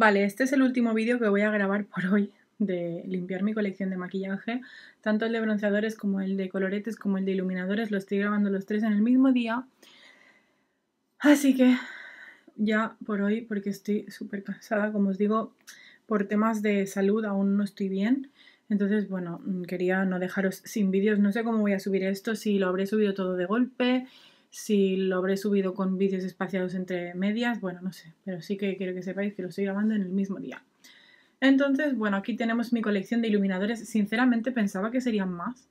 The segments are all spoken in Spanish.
Vale, este es el último vídeo que voy a grabar por hoy de limpiar mi colección de maquillaje. Tanto el de bronceadores como el de coloretes como el de iluminadores lo estoy grabando los tres en el mismo día. Así que ya por hoy, porque estoy súper cansada, como os digo, por temas de salud aún no estoy bien. Entonces, bueno, quería no dejaros sin vídeos. No sé cómo voy a subir esto, si lo habré subido todo de golpe, si lo habré subido con vídeos espaciados entre medias, bueno, no sé, pero sí que quiero que sepáis que lo estoy grabando en el mismo día. Entonces, bueno, aquí tenemos mi colección de iluminadores. Sinceramente pensaba que serían más.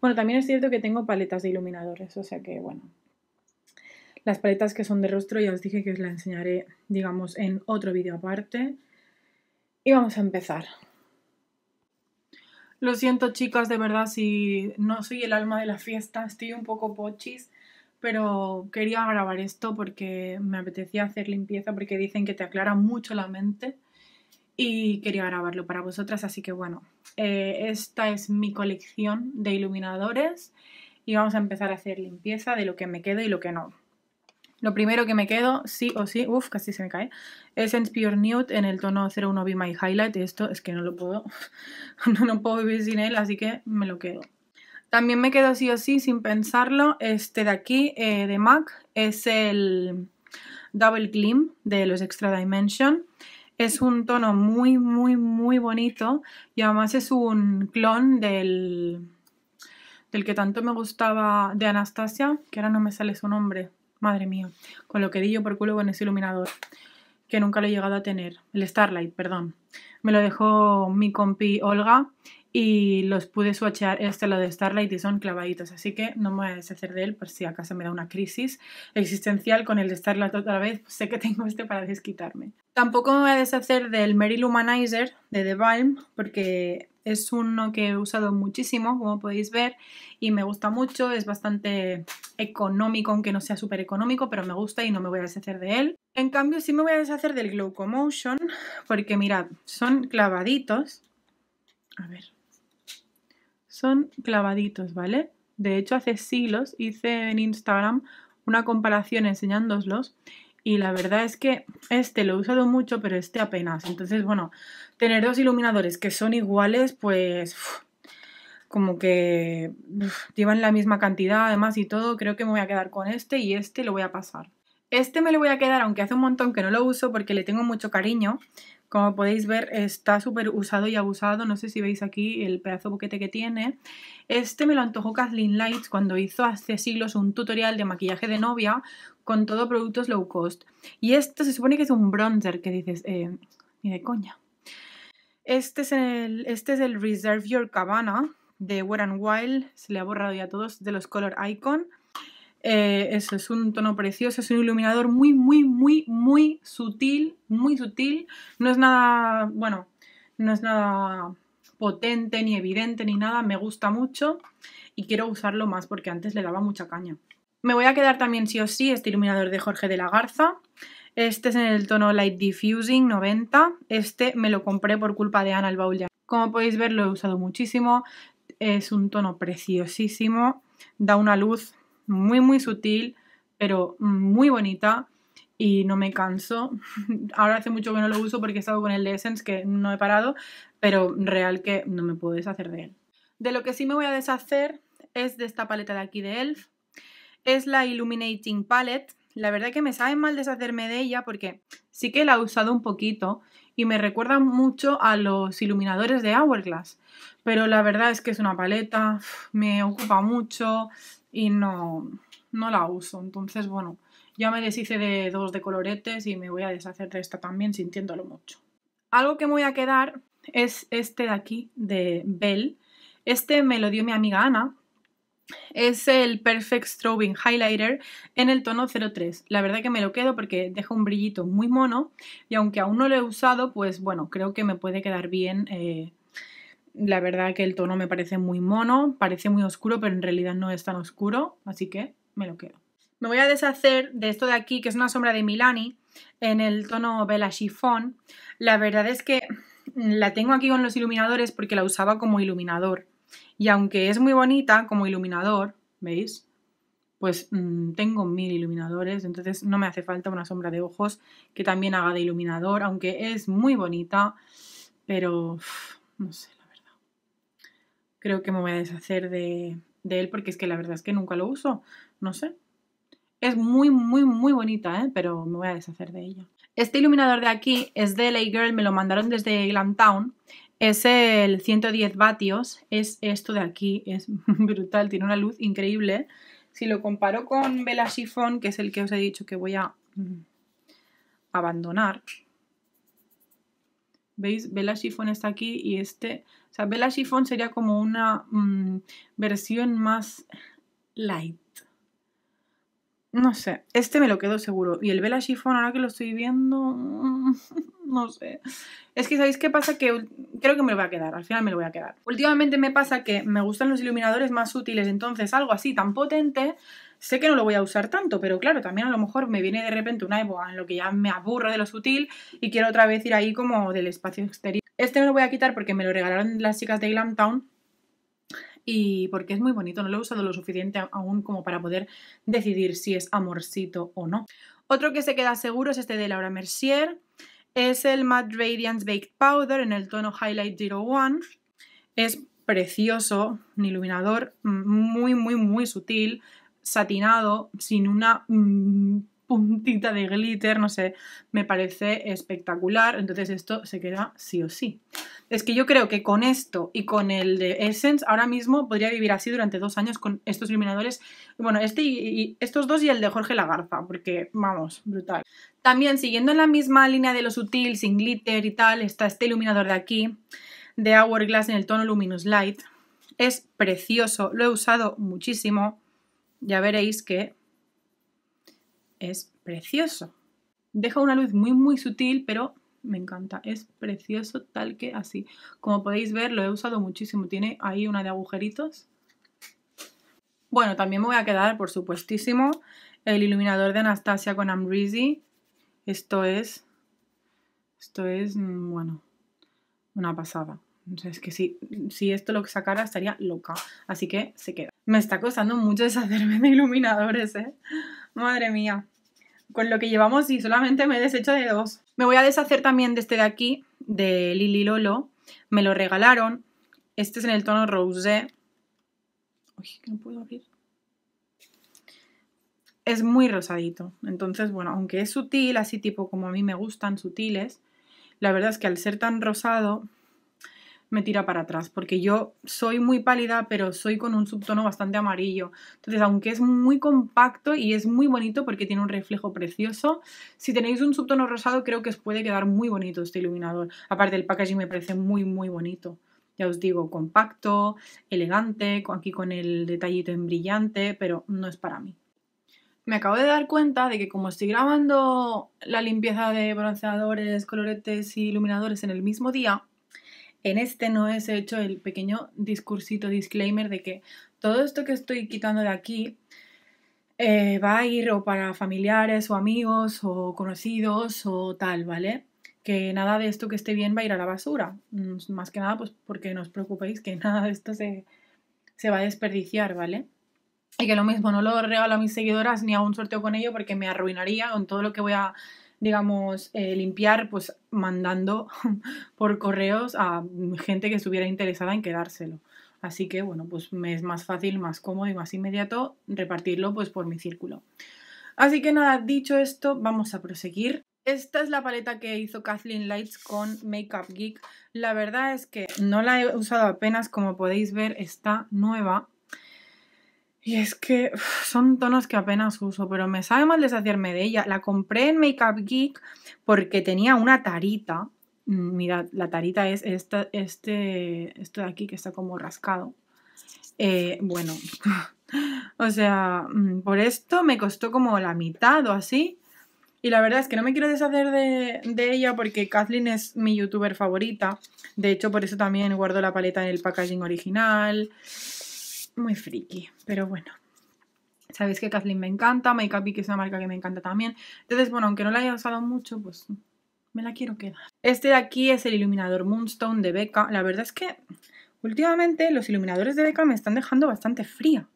Bueno, también es cierto que tengo paletas de iluminadores, o sea que, bueno. Las paletas que son de rostro ya os dije que os las enseñaré, digamos, en otro vídeo aparte. Y vamos a empezar. Lo siento, chicas, de verdad, si no soy el alma de la fiesta, estoy un poco pochis pero quería grabar esto porque me apetecía hacer limpieza porque dicen que te aclara mucho la mente y quería grabarlo para vosotras, así que bueno, eh, esta es mi colección de iluminadores y vamos a empezar a hacer limpieza de lo que me quedo y lo que no. Lo primero que me quedo, sí o sí, uff, casi se me cae, es en Pure Nude en el tono 01 Be My Highlight. Esto es que no lo puedo, no, no puedo vivir sin él, así que me lo quedo. También me quedo sí o sí, sin pensarlo, este de aquí, eh, de MAC, es el Double Gleam de los Extra Dimension. Es un tono muy, muy, muy bonito y además es un clon del, del que tanto me gustaba de Anastasia, que ahora no me sale su nombre, madre mía, con lo que di yo por culo con ese iluminador, que nunca lo he llegado a tener, el Starlight, perdón. Me lo dejó mi compi Olga y los pude swatchar, este, lo de Starlight, y son clavaditos, así que no me voy a deshacer de él por si acaso me da una crisis existencial con el de Starlight otra vez, pues sé que tengo este para desquitarme. Tampoco me voy a deshacer del Meril Humanizer de The Balm, porque es uno que he usado muchísimo, como podéis ver, y me gusta mucho, es bastante económico, aunque no sea súper económico, pero me gusta y no me voy a deshacer de él. En cambio, sí me voy a deshacer del Glow porque mirad, son clavaditos, a ver, son clavaditos, ¿vale? De hecho, hace siglos hice en Instagram una comparación enseñándoslos y la verdad es que este lo he usado mucho, pero este apenas. Entonces, bueno, tener dos iluminadores que son iguales, pues como que llevan la misma cantidad, además y todo, creo que me voy a quedar con este y este lo voy a pasar. Este me lo voy a quedar, aunque hace un montón que no lo uso porque le tengo mucho cariño, como podéis ver está súper usado y abusado, no sé si veis aquí el pedazo buquete que tiene. Este me lo antojó Kathleen Lights cuando hizo hace siglos un tutorial de maquillaje de novia con todo productos low cost. Y esto se supone que es un bronzer que dices, eh, ni de coña. Este es, el, este es el Reserve Your Cabana de Wet n Wild, se le ha borrado ya a todos, de los Color Icon. Eh, eso es un tono precioso, es un iluminador muy, muy, muy, muy sutil, muy sutil. No es nada, bueno, no es nada potente ni evidente ni nada, me gusta mucho y quiero usarlo más porque antes le daba mucha caña. Me voy a quedar también sí o sí este iluminador de Jorge de la Garza. Este es en el tono Light Diffusing 90. Este me lo compré por culpa de Ana el Como podéis ver lo he usado muchísimo. Es un tono preciosísimo. Da una luz muy, muy sutil, pero muy bonita y no me canso. Ahora hace mucho que no lo uso porque he estado con el de Essence que no he parado, pero real que no me puedo deshacer de él. De lo que sí me voy a deshacer es de esta paleta de aquí de ELF. Es la Illuminating Palette. La verdad que me sabe mal deshacerme de ella porque sí que la he usado un poquito y me recuerda mucho a los iluminadores de Hourglass. Pero la verdad es que es una paleta, me ocupa mucho, y no, no la uso. Entonces, bueno, ya me deshice de dos de coloretes y me voy a deshacer de esta también sintiéndolo mucho. Algo que me voy a quedar es este de aquí, de Bell. Este me lo dio mi amiga Ana. Es el Perfect Strobing Highlighter en el tono 03. La verdad que me lo quedo porque deja un brillito muy mono y aunque aún no lo he usado, pues bueno, creo que me puede quedar bien eh, la verdad que el tono me parece muy mono, parece muy oscuro, pero en realidad no es tan oscuro, así que me lo quedo. Me voy a deshacer de esto de aquí, que es una sombra de Milani, en el tono Bella Chiffon. La verdad es que la tengo aquí con los iluminadores porque la usaba como iluminador. Y aunque es muy bonita como iluminador, ¿veis? Pues mm, tengo mil iluminadores, entonces no me hace falta una sombra de ojos que también haga de iluminador, aunque es muy bonita, pero no sé creo que me voy a deshacer de, de él porque es que la verdad es que nunca lo uso. No sé. Es muy, muy, muy bonita, ¿eh? pero me voy a deshacer de ella. Este iluminador de aquí es de LA Girl, me lo mandaron desde Town. Es el 110 vatios, es esto de aquí, es brutal, tiene una luz increíble. Si lo comparo con Bella Chiffon, que es el que os he dicho que voy a mm, abandonar, ¿Veis? Bella está aquí y este... O sea, Bella Chiffon sería como una mm, versión más light, no sé, este me lo quedo seguro. Y el Vela ahora que lo estoy viendo, no sé. Es que, ¿sabéis qué pasa? Que creo que me lo voy a quedar, al final me lo voy a quedar. Últimamente me pasa que me gustan los iluminadores más útiles, entonces algo así tan potente, sé que no lo voy a usar tanto, pero claro, también a lo mejor me viene de repente una época en lo que ya me aburro de lo sutil y quiero otra vez ir ahí como del espacio exterior. Este me lo voy a quitar porque me lo regalaron las chicas de Town y porque es muy bonito, no lo he usado lo suficiente aún como para poder decidir si es amorcito o no. Otro que se queda seguro es este de Laura Mercier, es el Matte Radiance Baked Powder en el tono Highlight 01, es precioso, un iluminador mm, muy muy muy sutil, satinado, sin una mm, puntita de glitter, no sé, me parece espectacular, entonces esto se queda sí o sí es que yo creo que con esto y con el de Essence, ahora mismo podría vivir así durante dos años con estos iluminadores. Bueno, este y, estos dos y el de Jorge Lagarza, porque vamos, brutal. También siguiendo en la misma línea de lo sutil, sin glitter y tal, está este iluminador de aquí, de Hourglass en el tono Luminous Light. Es precioso, lo he usado muchísimo. Ya veréis que es precioso. Deja una luz muy muy sutil, pero me encanta, es precioso tal que así. Como podéis ver, lo he usado muchísimo, tiene ahí una de agujeritos. Bueno, también me voy a quedar, por supuestísimo, el iluminador de Anastasia con Ambrizy. Esto es, esto es, mm, bueno, una pasada. es que si, si esto lo sacara estaría loca, así que se queda. Me está costando mucho deshacerme de iluminadores, ¿eh? Madre mía con lo que llevamos y solamente me he deshecho de dos. Me voy a deshacer también de este de aquí, de Lili Lolo. Me lo regalaron. Este es en el tono rosé. Uy, no puedo abrir. Es muy rosadito. Entonces, bueno, aunque es sutil, así tipo como a mí me gustan, sutiles, la verdad es que al ser tan rosado me tira para atrás, porque yo soy muy pálida, pero soy con un subtono bastante amarillo. Entonces, aunque es muy compacto y es muy bonito porque tiene un reflejo precioso, si tenéis un subtono rosado creo que os puede quedar muy bonito este iluminador. Aparte, el packaging me parece muy, muy bonito. Ya os digo, compacto, elegante, aquí con el detallito en brillante, pero no es para mí me acabo de dar cuenta de que como estoy grabando la limpieza de bronceadores, coloretes y iluminadores en el mismo día, en este no es hecho el pequeño discursito, disclaimer de que todo esto que estoy quitando de aquí eh, va a ir o para familiares o amigos o conocidos o tal, ¿vale? Que nada de esto que esté bien va a ir a la basura. Mm, más que nada, pues porque no os preocupéis que nada de esto se, se va a desperdiciar, ¿vale? Y que lo mismo, no lo regalo a mis seguidoras ni hago un sorteo con ello porque me arruinaría con todo lo que voy a digamos, eh, limpiar, pues mandando por correos a gente que estuviera interesada en quedárselo. Así que, bueno, pues me es más fácil, más cómodo y más inmediato repartirlo, pues, por mi círculo. Así que nada, dicho esto, vamos a proseguir. Esta es la paleta que hizo Kathleen Lights con Makeup Geek. La verdad es que no la he usado apenas, como podéis ver, está nueva y es que son tonos que apenas uso, pero me sabe mal deshacerme de ella. La compré en Makeup Geek porque tenía una tarita. Mm, mira, la tarita es esta, este, esto de aquí que está como rascado. Eh, bueno, o sea, mm, por esto me costó como la mitad o así. Y la verdad es que no me quiero deshacer de, de, ella porque Kathleen es mi youtuber favorita. De hecho, por eso también guardo la paleta en el packaging original muy friki, pero bueno. Sabéis que Kathleen me encanta, Make Up que es una marca que me encanta también. Entonces, bueno, aunque no la haya usado mucho, pues me la quiero quedar. Este de aquí es el iluminador Moonstone de Becca. La verdad es que últimamente los iluminadores de Becca me están dejando bastante fría.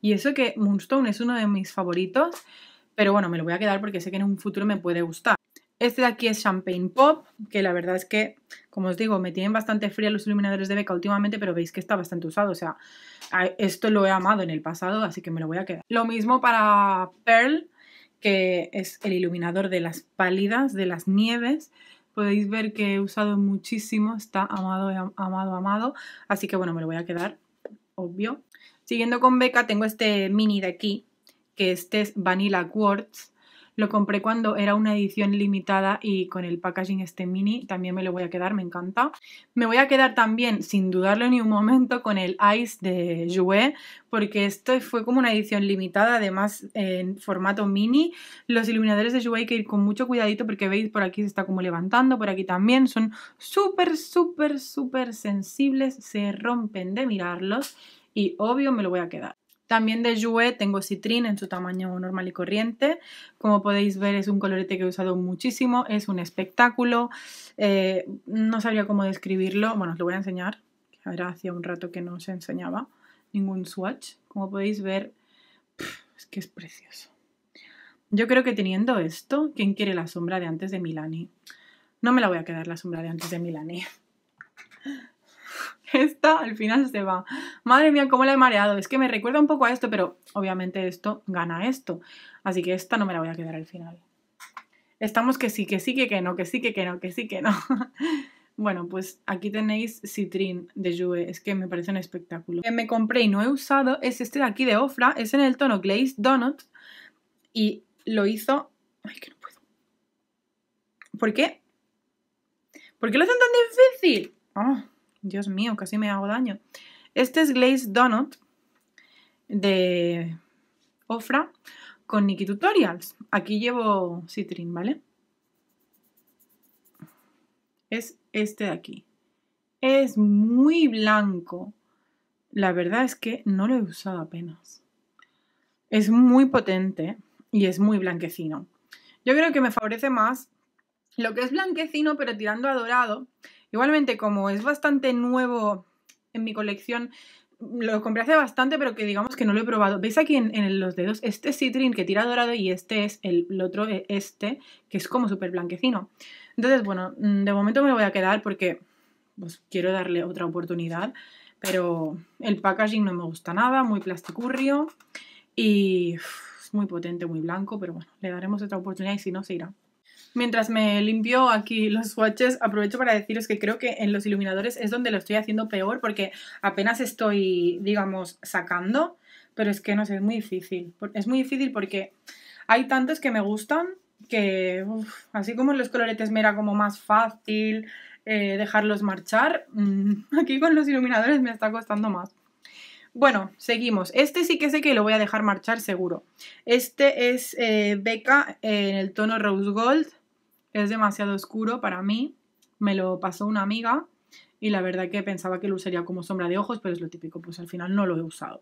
Y eso que Moonstone es uno de mis favoritos, pero bueno, me lo voy a quedar porque sé que en un futuro me puede gustar. Este de aquí es Champagne Pop, que la verdad es que, como os digo, me tienen bastante fría los iluminadores de beca últimamente, pero veis que está bastante usado. O sea, esto lo he amado en el pasado, así que me lo voy a quedar. Lo mismo para Pearl, que es el iluminador de las pálidas, de las nieves. Podéis ver que he usado muchísimo, está amado, eh, amado, amado. Así que bueno, me lo voy a quedar, obvio. Siguiendo con beca, tengo este mini de aquí, que este es Vanilla Quartz lo compré cuando era una edición limitada y con el packaging este mini también me lo voy a quedar, me encanta. Me voy a quedar también, sin dudarlo ni un momento, con el Ice de Jouet, porque esto fue como una edición limitada, además en formato mini. Los iluminadores de Jouer hay que ir con mucho cuidadito porque veis por aquí se está como levantando, por aquí también. Son súper, súper, súper sensibles, se rompen de mirarlos y obvio me lo voy a quedar. También de Jouer tengo citrín en su tamaño normal y corriente. Como podéis ver es un colorete que he usado muchísimo, es un espectáculo. Eh, no sabría cómo describirlo, bueno, os lo voy a enseñar. Ahora hacía un rato que no os enseñaba ningún swatch. Como podéis ver, es que es precioso. Yo creo que teniendo esto, ¿quién quiere la sombra de antes de Milani? No me la voy a quedar la sombra de antes de Milani. esta al final se va. Madre mía, cómo la he mareado. Es que me recuerda un poco a esto, pero obviamente esto gana esto. Así que esta no me la voy a quedar al final. Estamos que sí, que sí, que, que no, que sí, que, que no, que sí, que no. bueno, pues aquí tenéis Citrin de Jue. Es que me parece un espectáculo. Que me compré y no he usado es este de aquí de Ofra. Es en el tono Glaze Donut. Y lo hizo... Ay, que no puedo. ¿Por qué? ¿Por qué lo hacen tan difícil? Ah. Dios mío, casi me hago daño. Este es Glaze Donut de Ofra con Nikki Tutorials. Aquí llevo Citrin, ¿vale? Es este de aquí. Es muy blanco. La verdad es que no lo he usado apenas. Es muy potente y es muy blanquecino. Yo creo que me favorece más lo que es blanquecino pero tirando a dorado Igualmente, como es bastante nuevo en mi colección, lo compré hace bastante, pero que digamos que no lo he probado. ¿Veis aquí en, los dedos? Este es citrín que tira dorado y este es el, otro, e, este, que es como súper blanquecino. Entonces, bueno, mm, de momento me lo voy a quedar porque pues, quiero darle otra oportunidad. Pero el packaging no me gusta nada, muy plasticurrio y es muy potente, muy blanco, pero bueno, le daremos otra oportunidad y si no, se irá. Mientras me limpio aquí los swatches, aprovecho para deciros que creo que en los iluminadores es donde lo estoy haciendo peor porque apenas estoy, digamos, sacando, pero es que no sé, es muy difícil. Es muy difícil porque hay tantos que me gustan que, así como en los coloretes me era como más fácil eh, dejarlos marchar, mm, aquí con los iluminadores me está costando más. Bueno, seguimos. Este sí que sé que lo voy a dejar marchar seguro. Este es eh, Beca en el tono Rose Gold. Es demasiado oscuro para mí, me lo pasó una amiga y la verdad que pensaba que lo usaría como sombra de ojos, pero es lo típico, pues al final no lo he usado.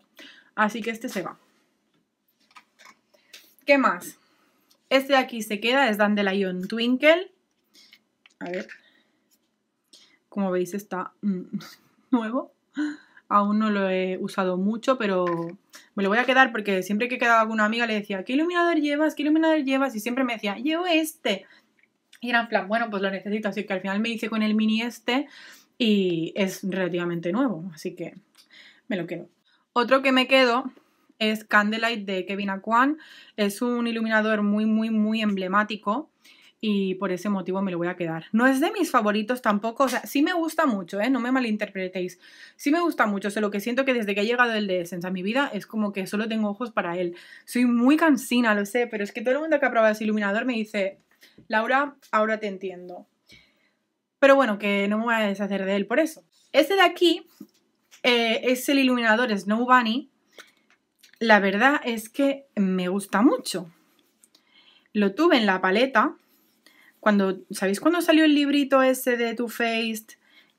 Así que este se va. ¿Qué más? Este de aquí se queda, es Dandelion Twinkle. A ver. Como veis está mm, nuevo. Aún no lo he usado mucho, pero me lo voy a quedar porque siempre que quedaba con una amiga le decía, ¿qué iluminador llevas? ¿Qué iluminador llevas? Y siempre me decía, llevo este. Y era en plan, bueno, pues lo necesito, así que al final me hice con el mini este y es relativamente nuevo, así que me lo quedo. Otro que me quedo es Candlelight de Kevin Aquan. Es un iluminador muy, muy, muy emblemático y por ese motivo me lo voy a quedar. No es de mis favoritos tampoco, o sea, sí me gusta mucho, ¿eh? no me malinterpretéis. Sí me gusta mucho, o lo que siento que desde que ha llegado el de Essence a mi vida es como que solo tengo ojos para él. Soy muy cansina, lo sé, pero es que todo el mundo que ha probado ese iluminador me dice, Laura, ahora te entiendo. Pero bueno, que no me voy a deshacer de él por eso. Este de aquí eh, es el iluminador Snow Bunny. La verdad es que me gusta mucho. Lo tuve en la paleta. Cuando, ¿Sabéis cuando salió el librito ese de Too Faced?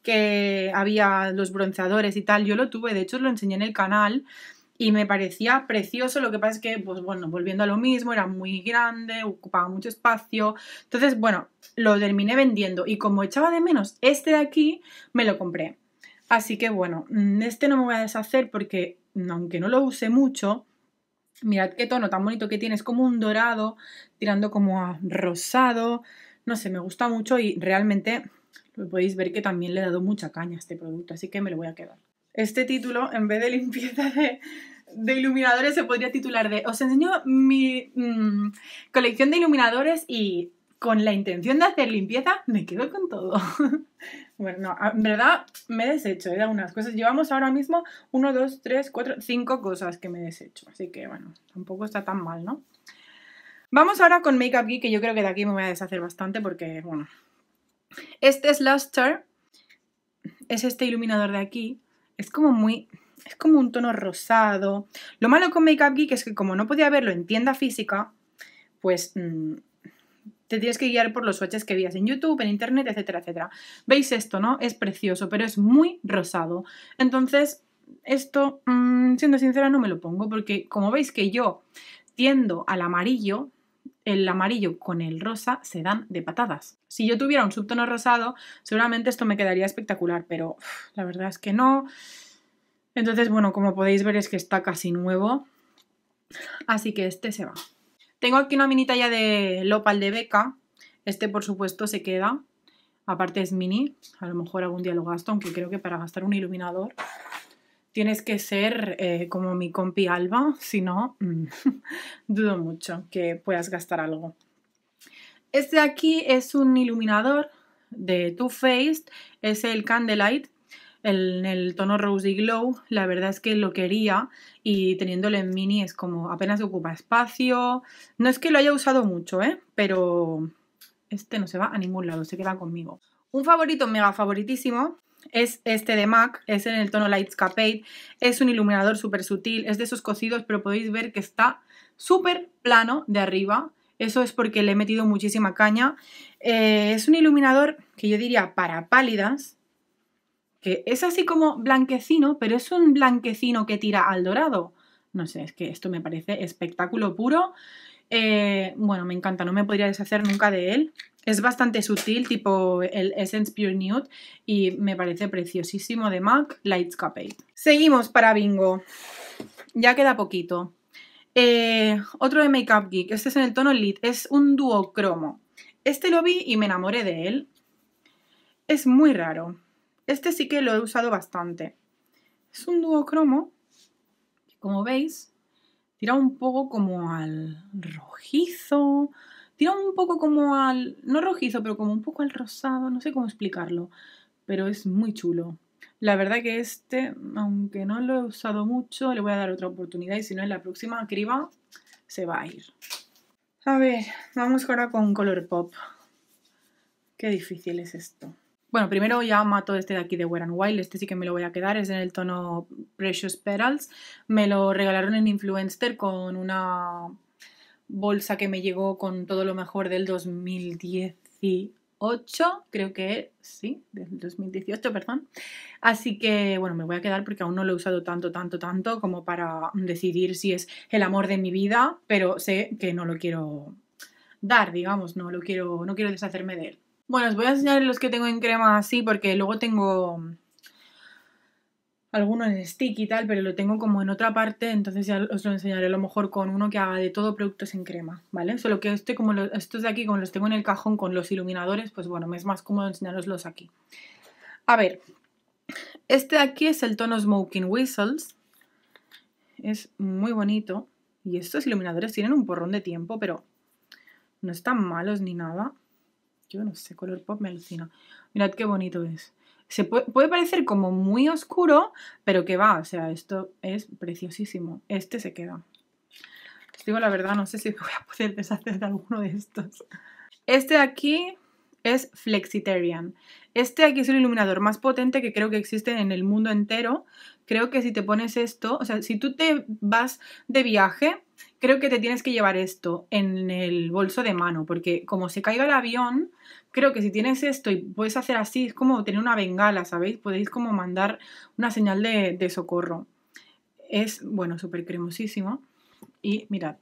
Que había los bronceadores y tal. Yo lo tuve, de hecho os lo enseñé en el canal y me parecía precioso. Lo que pasa es que, pues bueno, volviendo a lo mismo, era muy grande, ocupaba mucho espacio. Entonces, bueno, lo terminé vendiendo y como echaba de menos este de aquí, me lo compré. Así que bueno, mm, este no me voy a deshacer porque mm, aunque no lo use mucho, mirad qué tono tan bonito que tiene, es como un dorado tirando como a rosado, no sé, me gusta mucho y realmente podéis ver que también le he dado mucha caña a este producto, así que me lo voy a quedar. Este título, en vez de limpieza de, de iluminadores se podría titular de Os enseño mi mm, colección de iluminadores y con la intención de hacer limpieza me quedo con todo. bueno, ah, en verdad me he deshecho de algunas cosas. Llevamos ahora mismo 1, 2, 3, 4, 5 cosas que me he deshecho. Así que bueno, tampoco está tan mal, ¿no? Vamos ahora con Makeup Geek, que yo creo que de aquí me voy a deshacer bastante porque, bueno. Este es Luster. Es este iluminador de aquí. Es como muy es como un tono rosado. Lo malo con Makeup Geek es que como no podía verlo en tienda física, pues mm, te tienes que guiar por los swatches que veías en YouTube, en Internet, etcétera, etcétera. ¿Veis esto, no? Es precioso, pero es muy rosado. Entonces, esto, mm, siendo sincera, no me lo pongo porque como veis que yo tiendo al amarillo, el amarillo con el rosa se dan de patadas. Si yo tuviera un subtono rosado, seguramente esto me quedaría espectacular, pero la verdad es que no. Entonces, bueno, como podéis ver es que está casi nuevo. Así que este se va. Tengo aquí una mini talla de Lopal de Beca. Este, por supuesto, se queda. Aparte es mini. A lo mejor algún día lo gasto, aunque creo que para gastar un iluminador tienes que ser eh, como mi compi Alba. Si no, mm, dudo mucho que puedas gastar algo. Este aquí es un iluminador de Too Faced. Es el Candlelight en el tono Rosy Glow, la verdad es que lo quería y teniéndolo en mini es como apenas ocupa espacio. No es que lo haya usado mucho, ¿eh? pero este no se va a ningún lado, se queda conmigo. Un favorito, mega favoritísimo, es este de MAC, es en el tono Light Scapade, es un iluminador súper sutil, es de esos cocidos, pero podéis ver que está súper plano de arriba. Eso es porque le he metido muchísima caña. Eh, es un iluminador que yo diría para pálidas, que es así como blanquecino, pero es un blanquecino que tira al dorado. No sé, es que esto me parece espectáculo puro. Eh, bueno, me encanta, no me podría deshacer nunca de él. Es bastante sutil, tipo el Essence Pure Nude, y me parece preciosísimo de MAC Light Seguimos para bingo. Ya queda poquito. Eh, otro de Makeup Geek, este es en el tono Lit, es un cromo, Este lo vi y me enamoré de él. Es muy raro. Este sí que lo he usado bastante. Es un duocromo, que como veis, tira un poco como al rojizo, tira un poco como al, no rojizo, pero como un poco al rosado, no sé cómo explicarlo, pero es muy chulo. La verdad que este, aunque no lo he usado mucho, le voy a dar otra oportunidad y si no en la próxima criba se va a ir. A ver, vamos ahora con Color Pop. Qué difícil es esto. Bueno, primero ya mato este de aquí de Wear and Wild, este sí que me lo voy a quedar, es en el tono Precious Petals. Me lo regalaron en Influencer con una bolsa que me llegó con todo lo mejor del 2018, creo que sí, del 2018, perdón. Así que bueno, me voy a quedar porque aún no lo he usado tanto, tanto, tanto como para decidir si es el amor de mi vida, pero sé que no lo quiero dar, digamos, no lo quiero, no quiero deshacerme de él. Bueno, os voy a enseñar los que tengo en crema así porque luego tengo mm, algunos en stick y tal, pero lo tengo como en otra parte, entonces ya os lo enseñaré a lo mejor con uno que haga de todo productos en crema, ¿vale? Solo que este, como estos de aquí, como los tengo en el cajón con los iluminadores, pues bueno, me es más cómodo enseñaroslos aquí. A ver, este de aquí es el tono Smoking Whistles, es muy bonito, y estos iluminadores tienen un porrón de tiempo, pero no están malos ni nada. Yo no sé, color pop me alucina. Mirad qué bonito es. Se puede, parecer como muy oscuro, pero que va, o sea, esto es preciosísimo. Este se queda. digo la verdad, no sé si voy a poder deshacer de alguno de estos. Este de aquí es Flexitarian. Este de aquí es el iluminador más potente que creo que existe en el mundo entero. Creo que si te pones esto, o sea, si tú te vas de viaje, creo que te tienes que llevar esto en el bolso de mano, porque como se caiga el avión, creo que si tienes esto y puedes hacer así, es como tener una bengala, ¿sabéis? Podéis como mandar una señal de, socorro. Es, bueno, súper cremosísimo. Y mirad.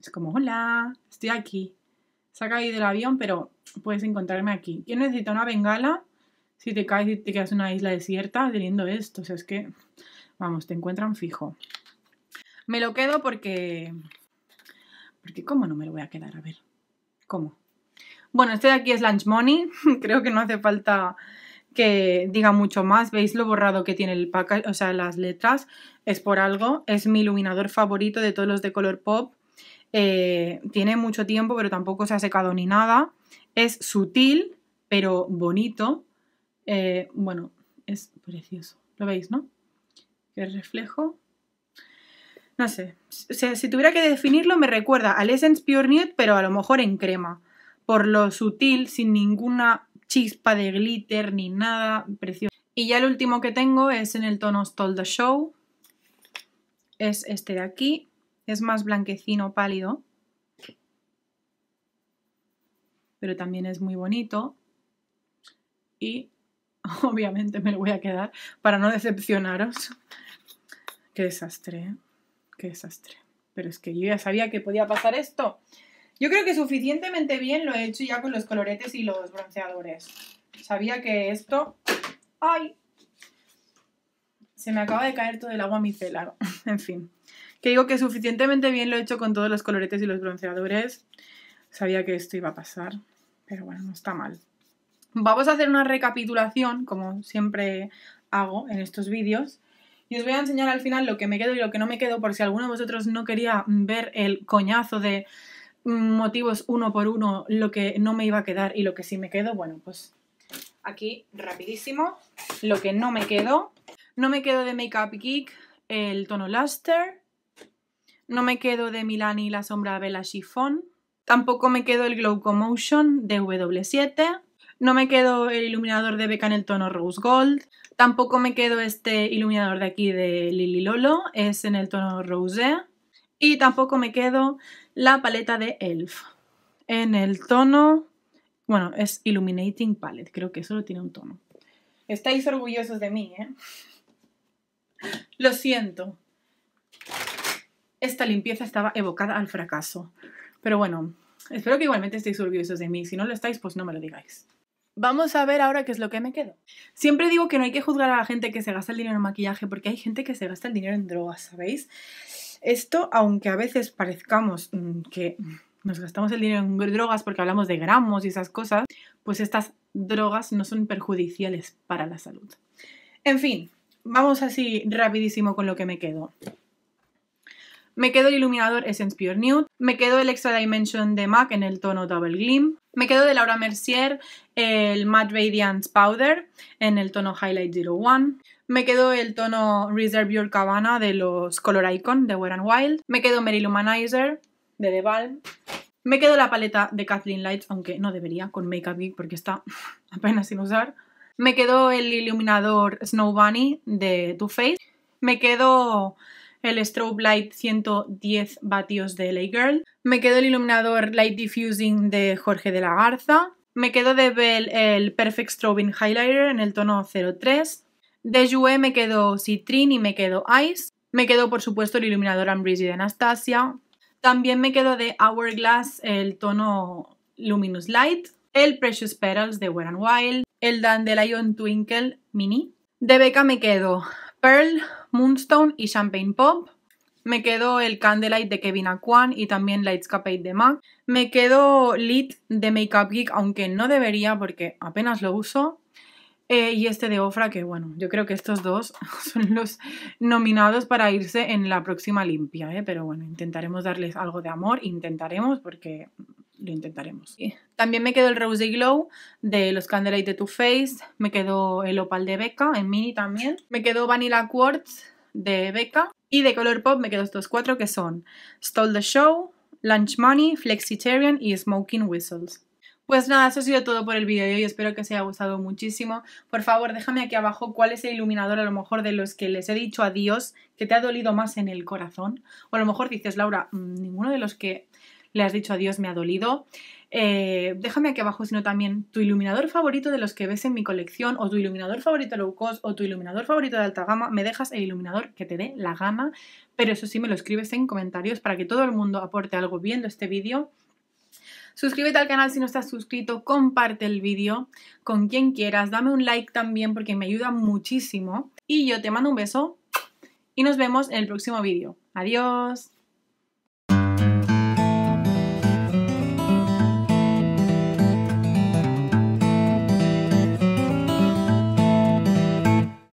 Es como, hola, estoy aquí. Se ha caído el avión, pero puedes encontrarme aquí. ¿Quién necesita una bengala si te caes y te quedas en una isla desierta teniendo esto? O sea, es que, vamos, te encuentran fijo. Me lo quedo porque... Porque ¿cómo no me lo voy a quedar? A ver, ¿cómo? Bueno, este de aquí es Lunch Money. Creo que no hace falta que diga mucho más. ¿Veis lo borrado que tiene el pack? O sea, las letras. Es por algo. Es mi iluminador favorito de todos los de color pop. Eh, tiene mucho tiempo, pero tampoco se ha secado ni nada. Es sutil, pero bonito. Eh, bueno, es precioso. ¿Lo veis, no? Qué reflejo no sé. si tuviera que definirlo, me recuerda al Essence Pure Nude, pero a lo mejor en crema. Por lo sutil, sin ninguna chispa de glitter ni nada. Precioso. Y ya el último que tengo es en el tono Stole the Show. Es este de aquí. Es más blanquecino pálido. Pero también es muy bonito. Y obviamente me lo voy a quedar para no decepcionaros. Qué desastre, ¿eh? qué desastre. Pero es que yo ya sabía que podía pasar esto. Yo creo que suficientemente bien lo he hecho ya con los coloretes y los bronceadores. Sabía que esto... ¡Ay! Se me acaba de caer todo el agua micelar. en fin. Que digo que suficientemente bien lo he hecho con todos los coloretes y los bronceadores. Sabía que esto iba a pasar. Pero bueno, no está mal. Vamos a hacer una recapitulación, como siempre hago en estos vídeos, y os voy a enseñar al final lo que me quedo y lo que no me quedo, por si alguno de vosotros no quería ver el coñazo de mm, motivos uno por uno, lo que no me iba a quedar y lo que sí me quedo. Bueno, pues aquí rapidísimo, lo que no me quedo. No me quedo de Make Up Geek el tono Luster. No me quedo de Milani la sombra Bella Chiffon. Tampoco me quedo el Glow Commotion de W7. No me quedo el iluminador de Becca en el tono Rose Gold. Tampoco me quedo este iluminador de aquí de Lili Lolo, es en el tono Rosé. Y tampoco me quedo la paleta de Elf en el tono, bueno, es Illuminating Palette, creo que solo tiene un tono. Estáis orgullosos de mí, ¿eh? Lo siento. Esta limpieza estaba evocada al fracaso. Pero bueno, espero que igualmente estéis orgullosos de mí. Si no lo estáis, pues no me lo digáis. Vamos a ver ahora qué es lo que me quedo. Siempre digo que no hay que juzgar a la gente que se gasta el dinero en maquillaje, porque hay gente que se gasta el dinero en drogas, ¿sabéis? Esto, aunque a veces parezcamos mm, que nos gastamos el dinero en drogas porque hablamos de gramos y esas cosas, pues estas drogas no son perjudiciales para la salud. En fin, vamos así rapidísimo con lo que me quedo. Me quedo el iluminador Essence Pure Nude, me quedo el Extra Dimension de MAC en el tono Double Gleam, me quedo de Laura Mercier el Matte Radiance Powder en el tono Highlight 01, me quedo el tono Reserve Your Cabana de los Color Icon de Wet and Wild, me quedo Mary Humanizer de Deval, me quedo la paleta de Kathleen Lights, aunque no debería con Makeup Geek porque está apenas sin usar. Me quedo el iluminador Snow Bunny de Too Faced. Me quedo el Strobe Light 110 vatios de LA Girl. Me quedó el iluminador Light Diffusing de Jorge de la Garza. Me quedó de Bell el Perfect Strobing Highlighter en el tono 03. De Jouer me quedó Citrine y me quedó Ice. Me quedó, por supuesto, el iluminador Ambrisi de Anastasia. También me quedó de Hourglass el tono Luminous Light, el Precious Petals de Wet and Wild, el Dandelion Twinkle Mini. De Becca me quedo. Pearl, Moonstone y Champagne Pop. Me quedo el Candlelight de Kevin Aquan y también Light de Mac. Me quedo Lit de Makeup Geek, aunque no debería porque apenas lo uso. Eh, y este de Ofra, que bueno, yo creo que estos dos son los nominados para irse en la próxima limpia, ¿eh? pero bueno, intentaremos darles algo de amor, intentaremos porque lo intentaremos. También me quedó el Rosey Glow de los Candlelight de Too Faced, me quedó el Opal de Becca en mini también, me quedó Vanilla Quartz de Becca y de Colourpop me quedo estos cuatro que son Stole the Show, Lunch Money, Flexitarian y Smoking Whistles. Pues nada, eso ha sido todo por el vídeo de hoy, espero que os haya gustado muchísimo. Por favor, déjame aquí abajo cuál es el iluminador a lo mejor de los que les he dicho adiós que te ha dolido más en el corazón. O a lo mejor dices, Laura, mm, ninguno de los que le has dicho adiós, me ha dolido. Eh, déjame aquí abajo, sino también tu iluminador favorito de los que ves en mi colección, o tu iluminador favorito low cost, o tu iluminador favorito de alta gama. Me dejas el iluminador que te dé la gama, pero eso sí me lo escribes en comentarios para que todo el mundo aporte algo viendo este vídeo. Suscríbete al canal si no estás suscrito, comparte el vídeo con quien quieras, dame un like también porque me ayuda muchísimo. Y yo te mando un beso y nos vemos en el próximo vídeo. Adiós.